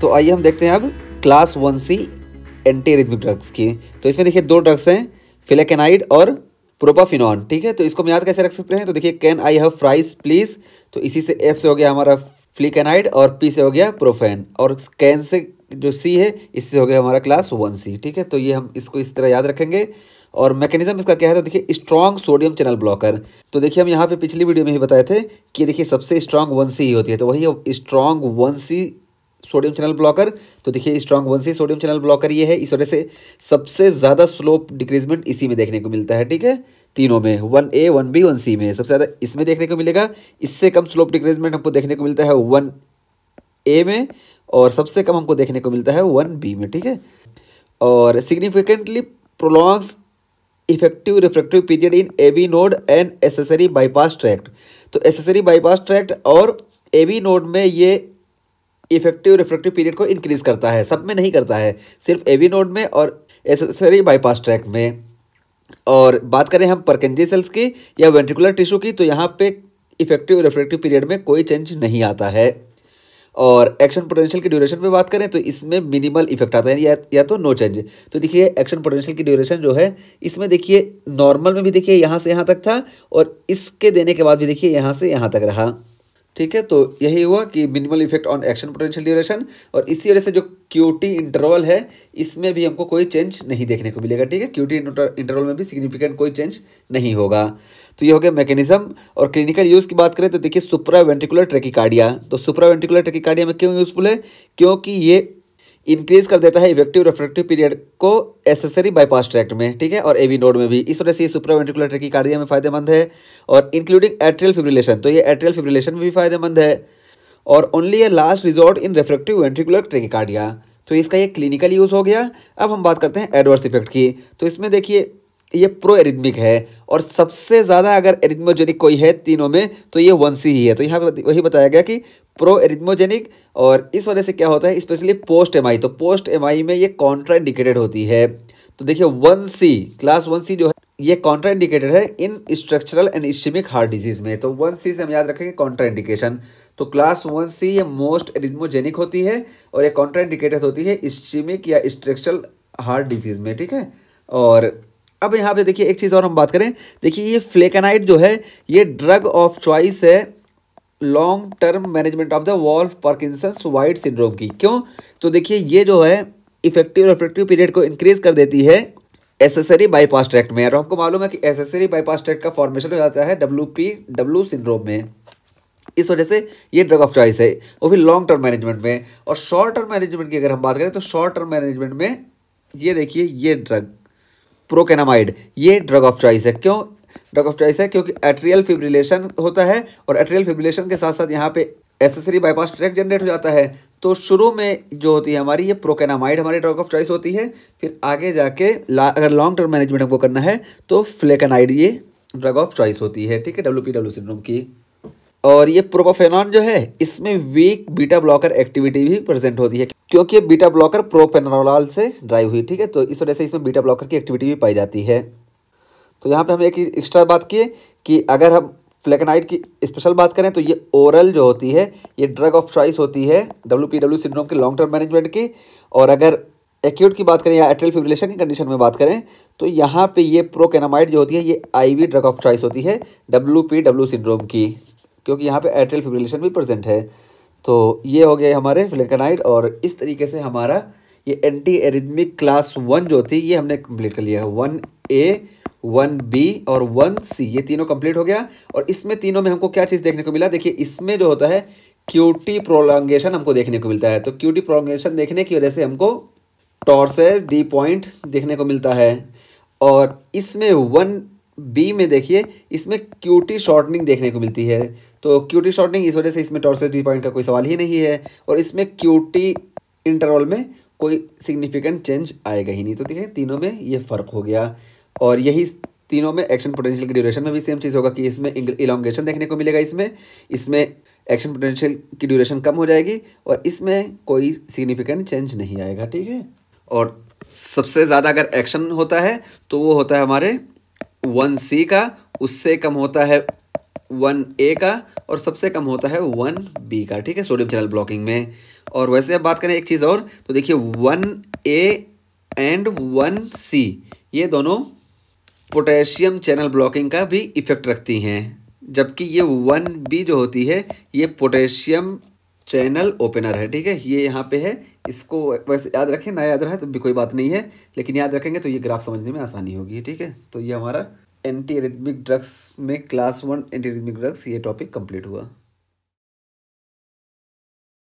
तो आइए हम देखते हैं अब class one C anti arrhythmic drugs की तो इसमें देखिए दो ड्रग्स हैं फिलेकेनाइड और प्रोपाफिनॉन ठीक है तो इसको हम याद कैसे रख सकते हैं तो देखिए can I have fries please तो इसी से एफ से हो गया हमारा फ्लिकेनाइड और पी से हो गया प्रोफेन और कैन से जो सी है इससे हो गया हमारा क्लास वन सी ठीक है तो ये हम इसको इस तरह याद रखेंगे और मैकेनिज्म इसका क्या है तो देखिए स्ट्रॉन्ग सोडियम चैनल ब्लॉकर तो देखिए हम यहाँ पे पिछली वीडियो में ही बताए थे कि देखिए सबसे स्ट्रॉन्ग वन सी ही होती है तो वही strong one C sodium channel blocker तो देखिए strong one C sodium channel blocker ये है इस वजह से सबसे ज़्यादा स्लोप डिक्रीजमेंट इसी में देखने को मिलता है ठीक है तीनों में one A one B one C में सबसे ज़्यादा इसमें देखने को मिलेगा इससे कम स्लोप डिक्रीजमेंट हमको देखने को मिलता है वन ए में और सबसे कम हमको देखने को मिलता है वन बी में ठीक है और significantly prolongs effective refractive period in A B node and accessory bypass tract तो एसेसरी बाईपास ट्रैक्ट और ए बी नोड में ये इफेक्टिव रिफ्रेक्टिव पीरियड को इंक्रीज करता है सब में नहीं करता है सिर्फ ए नोड में और एसेसरी बाईपास ट्रैक में और बात करें हम परकेंजी सेल्स की या वेंट्रिकुलर टिश्यू की तो यहाँ पे इफेक्टिव रिफ्रेक्टिव पीरियड में कोई चेंज नहीं आता है और एक्शन पोटेंशियल की ड्यूरेशन पे बात करें तो इसमें मिनिमल इफेक्ट आता है या या तो नो चेंज तो देखिए एक्शन पोटेंशियल की ड्यूरेशन जो है इसमें देखिए नॉर्मल में भी देखिए यहाँ से यहाँ तक था और इसके देने के बाद भी देखिए यहाँ से यहाँ तक रहा ठीक है तो यही हुआ कि minimal effect on action potential duration और इसी वजह से जो क्यूटी इंटरवल है इसमें भी हमको कोई चेंज नहीं देखने को मिलेगा ठीक है क्यूटी इंटरवल में भी सिग्निफिकेंट कोई चेंज नहीं होगा तो ये हो गया मैकेनिज्म और क्लिनिकल यूज़ की बात करें तो देखिए सुप्रा वेंटिकुलर ट्रेकिकार्डिया तो सुप्रा वेंटिकुलर ट्रेकिकार्डिया में क्यों यूज़फुल है क्योंकि ये इंक्रीज कर देता है इफेक्टिव रेफ्रेक्टिव पीरियड को एसेसरी बाईपास ट्रैक्ट में ठीक है और एवी नोड में भी इस वजह से ये सुप्रावेंट्रिकुलर कार्डिया में फायदेमंद है और इंक्लूडिंग एट्रियल फिब्रिलेशन तो ये एट्रियल फिब्रिलेशन में भी फायदेमंद है और only A last resort in refractive ventricular cardia तो इसका ये क्लिनिकल यूज़ हो गया अब हम बात करते हैं एडवर्स इफेक्ट की तो इसमें देखिए ये प्रो एरिथमिक है और सबसे ज़्यादा अगर एरिथमोजेनिक कोई है तीनों में तो ये वन सी ही है तो यहाँ पर वही बताया गया कि प्रो एरिथमोजेनिक और इस वजह से क्या होता है स्पेशली पोस्ट एम तो पोस्ट एम में ये कॉन्ट्रा इंडिकेटेड होती है तो देखिए one C class one C जो है ये कॉन्ट्रा इंडिकेटेड है in structural and ischemic heart disease में तो वन सी से हम याद रखेंगे कॉन्ट्रा इंडिकेशन तो क्लास वन सी ये मोस्ट एरिथमोजेनिक होती है और ये कॉन्ट्रा इंडिकेटेड होती है इश्मिक या स्ट्रक्चरल हार्ट डिजीज में ठीक है और अब यहाँ पे देखिए एक चीज़ और हम बात करें देखिए ये फ्लेकेनाइट जो है ये ड्रग ऑफ चॉइस है long term management of the Wolff Parkinson White syndrome की क्यों तो देखिए ये जो है इफेक्टिव और इफेक्टिव पीरियड को इंक्रीज कर देती है एसेसरी बाईपास ट्रैक्ट में और आपको मालूम है कि एसेसरी बाईपास ट्रैक्ट का फॉर्मेशन हो जाता है डब्ल्यू पी डब्ल्यू सिंड्रोम में इस वजह से ये ड्रग ऑफ चॉइस है वो भी लॉन्ग टर्म मैनेजमेंट में और शॉर्ट टर्म मैनेजमेंट की अगर हम बात करें तो शॉर्ट टर्म मैनेजमेंट में ये देखिए ये ड्रग प्रोकेनामाइड ये ड्रग ऑफ चॉइस है क्यों ड्रग ऑफ चॉइस है क्योंकि एट्रियल फिब्रिलेशन होता है और एट्रियल फिब्रिलेशन के साथ साथ यहाँ पे एसेसरी बाईपास ट्रैक जनरेट हो जाता है तो शुरू में जो होती है हमारी ये प्रोकेनामाइड हमारी ड्रग ऑफ चॉइस होती है फिर आगे जाके अगर लॉन्ग टर्म मैनेजमेंट हमको करना है तो फ्लेकेनाइड ये ड्रग ऑफ चॉइस होती है ठीक है डब्ल्यू पी डब्ल्यू सिंड्रोम की और ये प्रोपाफेनॉन जो है इसमें वीक बीटा ब्लॉकर एक्टिविटी भी प्रेजेंट होती है क्योंकि बीटा ब्लॉकर प्रोपेनोलाल से ड्राइव हुई ठीक है तो इस वजह से इसमें बीटा ब्लॉकर की एक्टिविटी भी पाई जाती है तो यहाँ पे हम एक एक्स्ट्रा बात किए कि अगर हम फ्लेकनाइट की स्पेशल बात करें तो ये ओरल जो होती है ये ड्रग ऑफ चॉइस होती है डब्ल्यू पी डब्ल्यू सिंड्रोम के लॉन्ग टर्म मैनेजमेंट की और अगर एक्यूट की बात करें या एट्रल फिब्रिलेशन की कंडीशन में बात करें तो यहाँ पे ये प्रोकेनामाइड जो होती है ये आईवी ड्रग ऑफ चॉइस होती है डब्ल्यू पी डब्ल्यू सिंड्रोम की क्योंकि यहाँ पे एट्रियल फिब्रिलेशन भी प्रेजेंट है तो ये हो गए हमारे फ्लेकनाइट और इस तरीके से हमारा ये एंटी एरिदमिक क्लास वन जो थी ये हमने कम्प्लीट कर लिया है वन ए वन बी और वन सी ये तीनों कम्प्लीट हो गया और इसमें तीनों में हमको क्या चीज़ देखने को मिला देखिए इसमें जो होता है क्यूटी प्रोलॉन्गेशन हमको देखने को मिलता है तो क्यूटी प्रोलॉन्गेशन देखने की वजह से हमको टॉर्सेज डी पॉइंट देखने को मिलता है और इसमें वन बी में देखिए इसमें क्यूटी शॉर्टनिंग देखने को मिलती है तो क्यूटी शॉर्टनिंग इस वजह से इसमें टॉर्सरी पॉइंट का कोई सवाल ही नहीं है और इसमें क्यूटी इंटरवल में कोई सिग्निफिकेंट चेंज आएगा ही नहीं तो देखिए तीनों में ये फ़र्क हो गया और यही तीनों में एक्शन पोटेंशियल की ड्यूरेशन में भी सेम चीज़ होगा कि इसमें इलांगेशन देखने को मिलेगा इसमें इसमें एक्शन पोटेंशियल की ड्यूरेशन कम हो जाएगी और इसमें कोई सिग्निफिकेंट चेंज नहीं आएगा ठीक है और सबसे ज़्यादा अगर एक्शन होता है तो वो होता है हमारे वन सी का उससे कम होता है वन ए का और सबसे कम होता है वन बी का ठीक है सोडियम चैनल ब्लॉकिंग में और वैसे अब बात करें एक चीज़ और तो देखिए one A and one C ये दोनों पोटेशियम चैनल ब्लॉकिंग का भी इफेक्ट रखती हैं जबकि ये वन बी जो होती है ये पोटेशियम चैनल ओपनर है ठीक है ये यहाँ पे है इसको वैसे याद रखें ना याद रहा तो भी कोई बात नहीं है लेकिन याद रखेंगे तो ये ग्राफ समझने में आसानी होगी ठीक है तो ये हमारा एंटी एरिथमिक ड्रग्स में class one anti arrhythmic drugs ये टॉपिक कंप्लीट हुआ